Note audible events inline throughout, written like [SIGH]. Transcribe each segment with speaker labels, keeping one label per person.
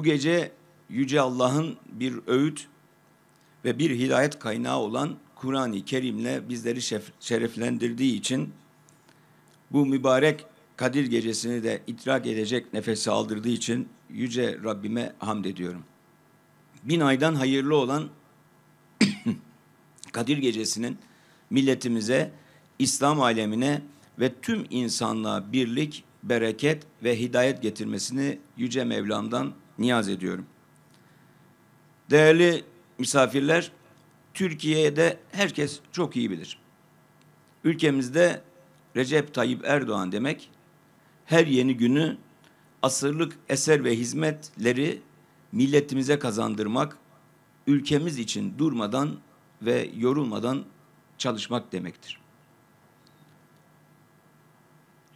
Speaker 1: Bu gece Yüce Allah'ın bir öğüt ve bir hidayet kaynağı olan Kur'an-ı Kerim'le bizleri şereflendirdiği için bu mübarek Kadir gecesini de itirak edecek nefesi aldırdığı için Yüce Rabbime hamd ediyorum. Bin aydan hayırlı olan [CLEARS THROAT] Kadir gecesinin milletimize, İslam alemine ve tüm insanlığa birlik, bereket ve hidayet getirmesini Yüce Mevlam'dan niyaz ediyorum. Değerli misafirler, Türkiye'de herkes çok iyi bilir. Ülkemizde Recep Tayyip Erdoğan demek her yeni günü asırlık eser ve hizmetleri milletimize kazandırmak, ülkemiz için durmadan ve yorulmadan çalışmak demektir.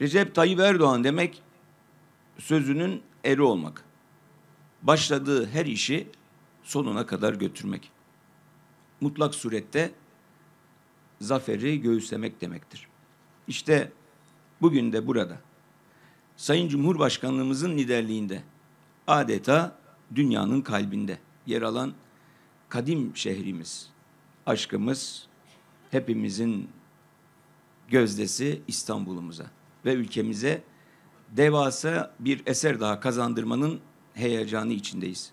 Speaker 1: Recep Tayyip Erdoğan demek sözünün eri olmak başladığı her işi sonuna kadar götürmek. Mutlak surette zaferi göğüslemek demektir. İşte bugün de burada Sayın Cumhurbaşkanlığımızın liderliğinde adeta dünyanın kalbinde yer alan kadim şehrimiz, aşkımız, hepimizin gözdesi İstanbul'umuza ve ülkemize devasa bir eser daha kazandırmanın heyecanı içindeyiz.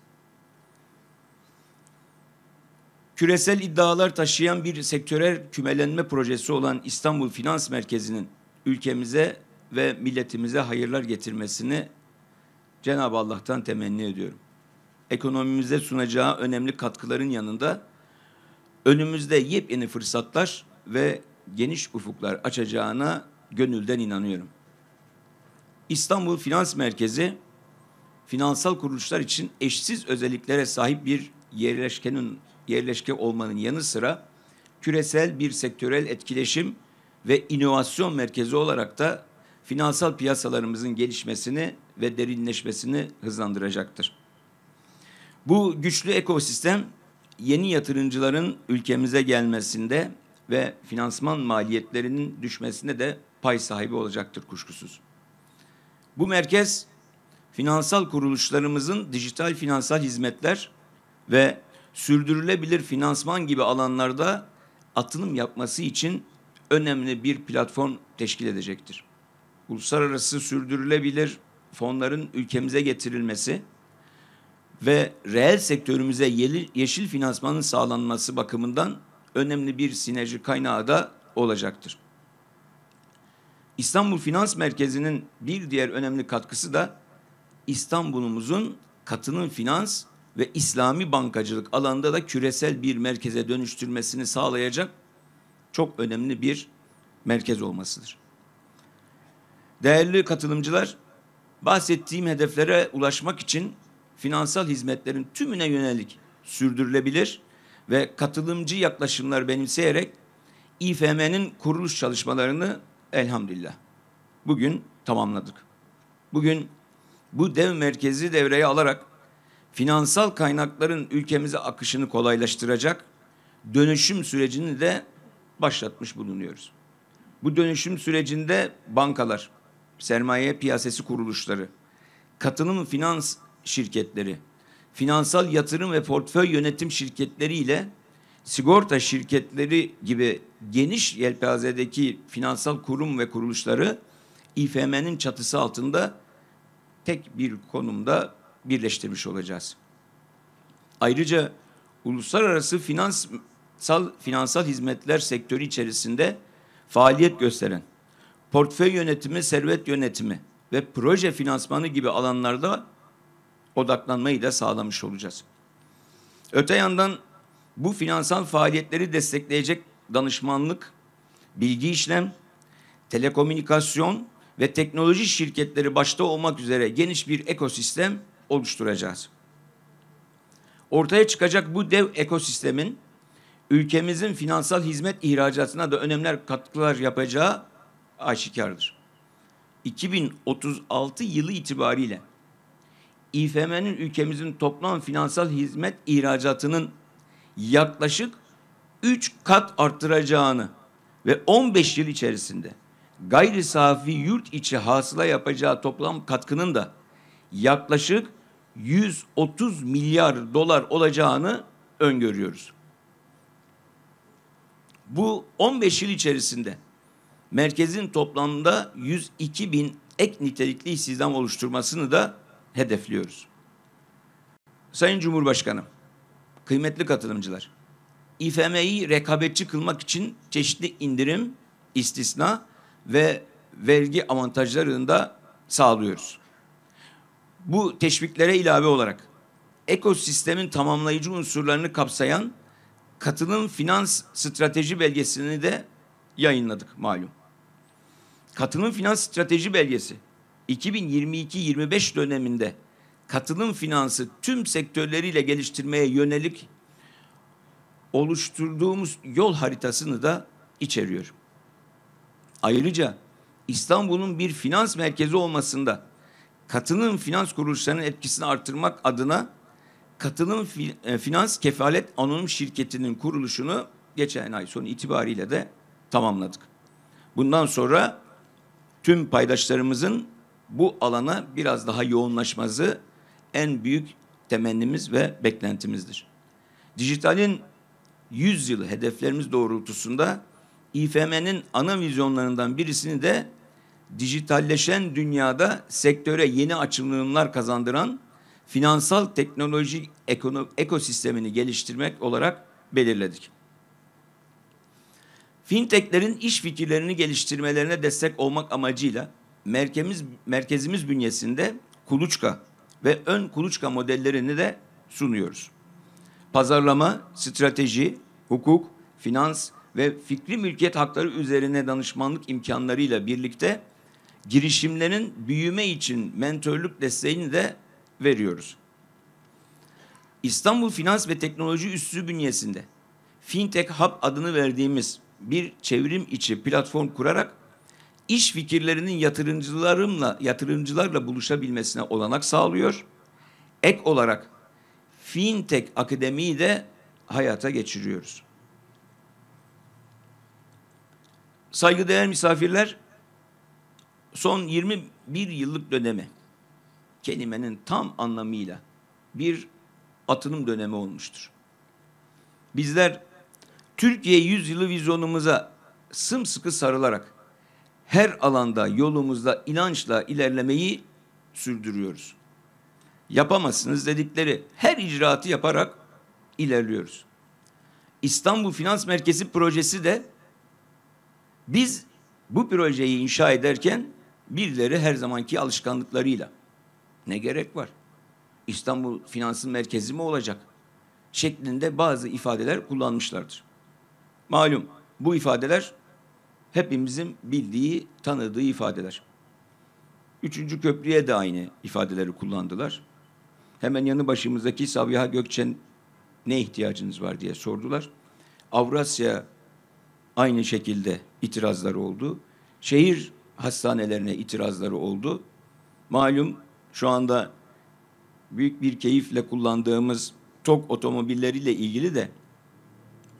Speaker 1: Küresel iddialar taşıyan bir sektörel kümelenme projesi olan İstanbul Finans Merkezi'nin ülkemize ve milletimize hayırlar getirmesini Cenab-ı Allah'tan temenni ediyorum. Ekonomimize sunacağı önemli katkıların yanında önümüzde yepyeni fırsatlar ve geniş ufuklar açacağına gönülden inanıyorum. İstanbul Finans Merkezi finansal kuruluşlar için eşsiz özelliklere sahip bir yerleşkenin yerleşke olmanın yanı sıra küresel bir sektörel etkileşim ve inovasyon merkezi olarak da finansal piyasalarımızın gelişmesini ve derinleşmesini hızlandıracaktır. Bu güçlü ekosistem yeni yatırımcıların ülkemize gelmesinde ve finansman maliyetlerinin düşmesine de pay sahibi olacaktır kuşkusuz. Bu merkez finansal kuruluşlarımızın dijital finansal hizmetler ve sürdürülebilir finansman gibi alanlarda atılım yapması için önemli bir platform teşkil edecektir. Uluslararası sürdürülebilir fonların ülkemize getirilmesi ve reel sektörümüze yeşil finansmanın sağlanması bakımından önemli bir sinerji kaynağı da olacaktır. İstanbul Finans Merkezi'nin bir diğer önemli katkısı da İstanbul'umuzun katının finans ve İslami bankacılık alanda da küresel bir merkeze dönüştürmesini sağlayacak çok önemli bir merkez olmasıdır. Değerli katılımcılar, bahsettiğim hedeflere ulaşmak için finansal hizmetlerin tümüne yönelik sürdürülebilir ve katılımcı yaklaşımlar benimseyerek İFM'nin kuruluş çalışmalarını elhamdülillah bugün tamamladık. Bugün bu dev merkezi devreye alarak finansal kaynakların ülkemize akışını kolaylaştıracak dönüşüm sürecini de başlatmış bulunuyoruz. Bu dönüşüm sürecinde bankalar, sermaye piyasası kuruluşları, katılım finans şirketleri, finansal yatırım ve portföy yönetim şirketleri ile sigorta şirketleri gibi geniş yelpazedeki finansal kurum ve kuruluşları İFM'nin çatısı altında tek bir konumda birleştirmiş olacağız. Ayrıca uluslararası finansal, finansal hizmetler sektörü içerisinde faaliyet gösteren portföy yönetimi, servet yönetimi ve proje finansmanı gibi alanlarda odaklanmayı da sağlamış olacağız. Öte yandan bu finansal faaliyetleri destekleyecek danışmanlık, bilgi işlem, telekomünikasyon ve teknoloji şirketleri başta olmak üzere geniş bir ekosistem oluşturacağız. Ortaya çıkacak bu dev ekosistemin ülkemizin finansal hizmet ihracatına da önemli katkılar yapacağı aşikardır. 2036 yılı itibariyle İFM'nin ülkemizin toplam finansal hizmet ihracatının yaklaşık 3 kat arttıracağını ve 15 yıl içerisinde gayri safi yurt içi hasıla yapacağı toplam katkının da yaklaşık 130 milyar dolar olacağını öngörüyoruz. Bu 15 yıl içerisinde merkezin toplamda 102 bin ek nitelikli istihdam oluşturmasını da hedefliyoruz. Sayın Cumhurbaşkanım, kıymetli katılımcılar, İFM'yi rekabetçi kılmak için çeşitli indirim, istisna ve vergi avantajlarını da sağlıyoruz. Bu teşviklere ilave olarak ekosistemin tamamlayıcı unsurlarını kapsayan katılım finans strateji belgesini de yayınladık malum. Katılım finans strateji belgesi 2022-25 döneminde katılım finansı tüm sektörleriyle geliştirmeye yönelik oluşturduğumuz yol haritasını da içeriyor. Ayrıca İstanbul'un bir finans merkezi olmasında katılım finans kuruluşlarının etkisini artırmak adına katılım e, finans kefalet anonim şirketinin kuruluşunu geçen ay sonu itibariyle de tamamladık. Bundan sonra tüm paydaşlarımızın bu alana biraz daha yoğunlaşması en büyük temennimiz ve beklentimizdir. Dijitalin 100 yılı hedeflerimiz doğrultusunda İFM'nin ana vizyonlarından birisini de dijitalleşen dünyada sektöre yeni açılımlar kazandıran finansal teknoloji ekosistemini geliştirmek olarak belirledik. Fintechlerin iş fikirlerini geliştirmelerine destek olmak amacıyla merkezimiz, merkezimiz bünyesinde kuluçka ve ön kuluçka modellerini de sunuyoruz. Pazarlama, strateji, hukuk, finans, ve fikri mülkiyet hakları üzerine danışmanlık imkanlarıyla birlikte girişimlerin büyüme için mentörlük desteğini de veriyoruz. İstanbul Finans ve Teknoloji Üssü bünyesinde Fintech Hub adını verdiğimiz bir çevrim içi platform kurarak iş fikirlerinin yatırımcılarımla yatırımcılarla buluşabilmesine olanak sağlıyor. Ek olarak Fintech Akademi'yi de hayata geçiriyoruz. Saygıdeğer misafirler, son 21 yıllık dönemi kelimenin tam anlamıyla bir atılım dönemi olmuştur. Bizler Türkiye 100 Yılı vizyonumuza sımsıkı sarılarak her alanda yolumuzda inançla ilerlemeyi sürdürüyoruz. Yapamazsınız dedikleri her icraatı yaparak ilerliyoruz. İstanbul Finans Merkezi projesi de biz bu projeyi inşa ederken birileri her zamanki alışkanlıklarıyla ne gerek var? İstanbul Finansın Merkezi mi olacak? şeklinde bazı ifadeler kullanmışlardır. Malum bu ifadeler hepimizin bildiği, tanıdığı ifadeler. Üçüncü köprüye de aynı ifadeleri kullandılar. Hemen yanı başımızdaki Sabiha Gökçen ne ihtiyacınız var diye sordular. Avrasya aynı şekilde itirazları oldu. Şehir hastanelerine itirazları oldu. Malum şu anda büyük bir keyifle kullandığımız TOK otomobilleriyle ilgili de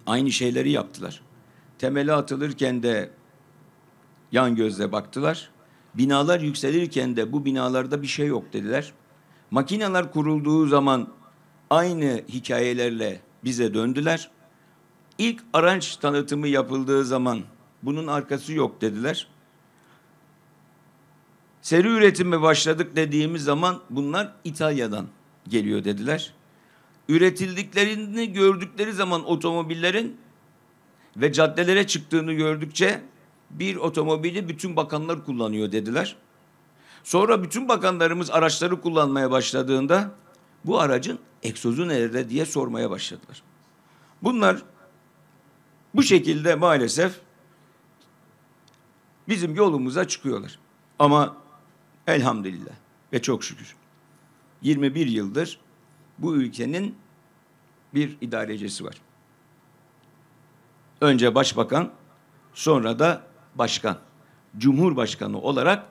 Speaker 1: aynı şeyleri yaptılar. Temeli atılırken de yan gözle baktılar. Binalar yükselirken de bu binalarda bir şey yok dediler. Makineler kurulduğu zaman aynı hikayelerle bize döndüler. İlk aranç tanıtımı yapıldığı zaman bunun arkası yok dediler. Seri üretime başladık dediğimiz zaman bunlar İtalya'dan geliyor dediler. Üretildiklerini gördükleri zaman otomobillerin ve caddelere çıktığını gördükçe bir otomobili bütün bakanlar kullanıyor dediler. Sonra bütün bakanlarımız araçları kullanmaya başladığında bu aracın egzozu nerede diye sormaya başladılar. Bunlar bu şekilde maalesef bizim yolumuza çıkıyorlar. Ama elhamdülillah ve çok şükür 21 yıldır bu ülkenin bir idarecisi var. Önce başbakan, sonra da başkan, cumhurbaşkanı olarak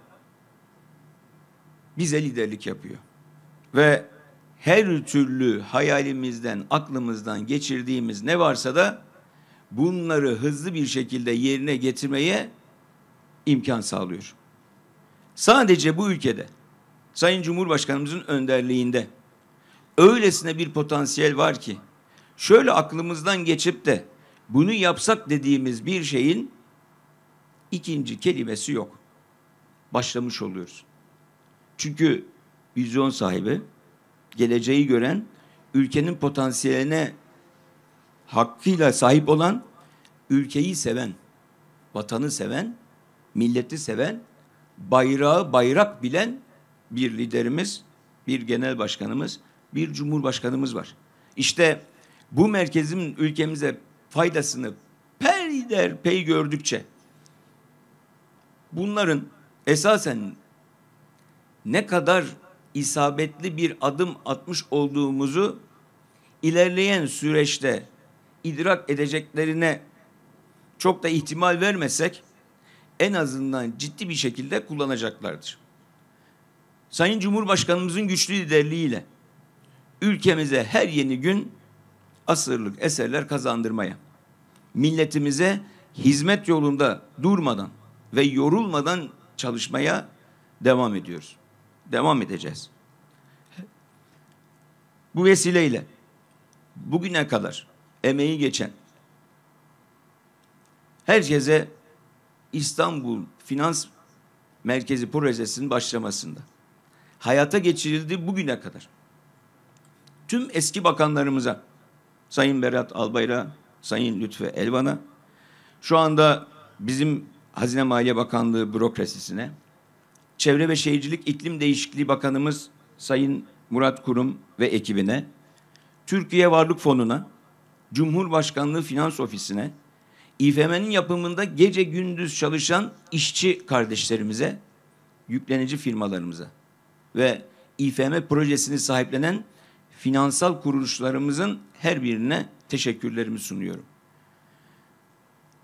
Speaker 1: bize liderlik yapıyor. Ve her türlü hayalimizden, aklımızdan geçirdiğimiz ne varsa da bunları hızlı bir şekilde yerine getirmeye imkan sağlıyor. Sadece bu ülkede Sayın Cumhurbaşkanımızın önderliğinde öylesine bir potansiyel var ki şöyle aklımızdan geçip de bunu yapsak dediğimiz bir şeyin ikinci kelimesi yok. Başlamış oluyoruz. Çünkü vizyon sahibi, geleceği gören, ülkenin potansiyeline hakkıyla sahip olan, ülkeyi seven, vatanı seven, milleti seven, bayrağı bayrak bilen bir liderimiz, bir genel başkanımız, bir cumhurbaşkanımız var. İşte bu merkezin ülkemize faydasını peyder pey gördükçe bunların esasen ne kadar isabetli bir adım atmış olduğumuzu ilerleyen süreçte idrak edeceklerine çok da ihtimal vermesek en azından ciddi bir şekilde kullanacaklardır. Sayın Cumhurbaşkanımızın güçlü liderliğiyle ülkemize her yeni gün asırlık eserler kazandırmaya, milletimize hizmet yolunda durmadan ve yorulmadan çalışmaya devam ediyoruz. Devam edeceğiz. Bu vesileyle bugüne kadar emeği geçen herkese İstanbul Finans Merkezi projesinin başlamasında hayata geçirildi bugüne kadar. Tüm eski bakanlarımıza Sayın Berat Albayrak'a, Sayın Lütfü Elvan'a, şu anda bizim Hazine Maliye Bakanlığı bürokrasisine, Çevre ve Şehircilik İklim Değişikliği Bakanımız Sayın Murat Kurum ve ekibine, Türkiye Varlık Fonu'na, Cumhurbaşkanlığı Finans Ofisi'ne, İFM'nin yapımında gece gündüz çalışan işçi kardeşlerimize, yüklenici firmalarımıza ve İFM projesini sahiplenen finansal kuruluşlarımızın her birine teşekkürlerimi sunuyorum.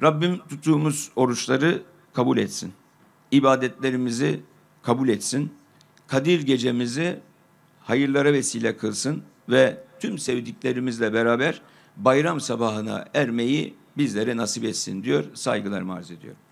Speaker 1: Rabbim tuttuğumuz oruçları kabul etsin. İbadetlerimizi kabul etsin. Kadir gecemizi hayırlara vesile kılsın ve tüm sevdiklerimizle beraber bayram sabahına ermeyi bizlere nasip etsin diyor. Saygılarımı arz ediyorum.